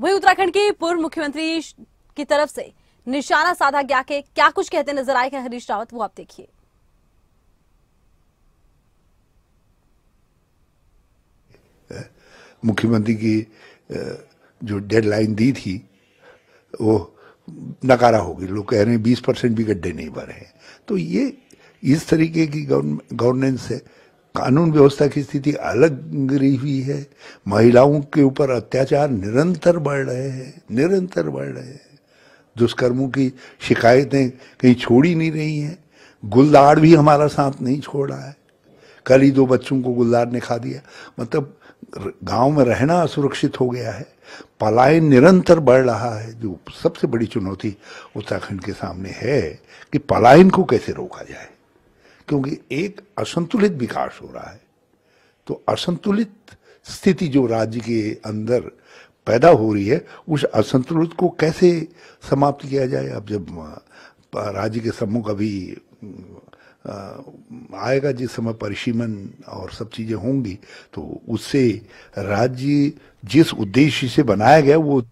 वही उत्तराखंड की पूर्व मुख्यमंत्री की तरफ से निशाना साधा गया के क्या कुछ कहते नजर आए हरीश रावत वो आप देखिए मुख्यमंत्री की जो डेडलाइन दी थी वो नकारा हो गई लोग कह रहे हैं बीस परसेंट भी गड्ढे नहीं भरे हैं तो ये इस तरीके की गवर्नेंस है कानून व्यवस्था की स्थिति अलग गिरी हुई है महिलाओं के ऊपर अत्याचार निरंतर बढ़ रहे हैं निरंतर बढ़ रहे हैं दुष्कर्मों की शिकायतें कहीं छोड़ी नहीं रही हैं गुलदार भी हमारा साथ नहीं छोड़ रहा है कल ही दो बच्चों को गुलदार ने खा दिया मतलब गांव में रहना असुरक्षित हो गया है पलायन निरंतर बढ़ रहा है जो सबसे बड़ी चुनौती उत्तराखंड के सामने है कि पलायन को कैसे रोका जाए क्योंकि एक असंतुलित विकास हो रहा है तो असंतुलित स्थिति जो राज्य के अंदर पैदा हो रही है उस असंतुलित को कैसे समाप्त किया जाए अब जब राज्य के समूह का भी आएगा जिस समय परिसीमन और सब चीज़ें होंगी तो उससे राज्य जिस उद्देश्य से बनाया गया वो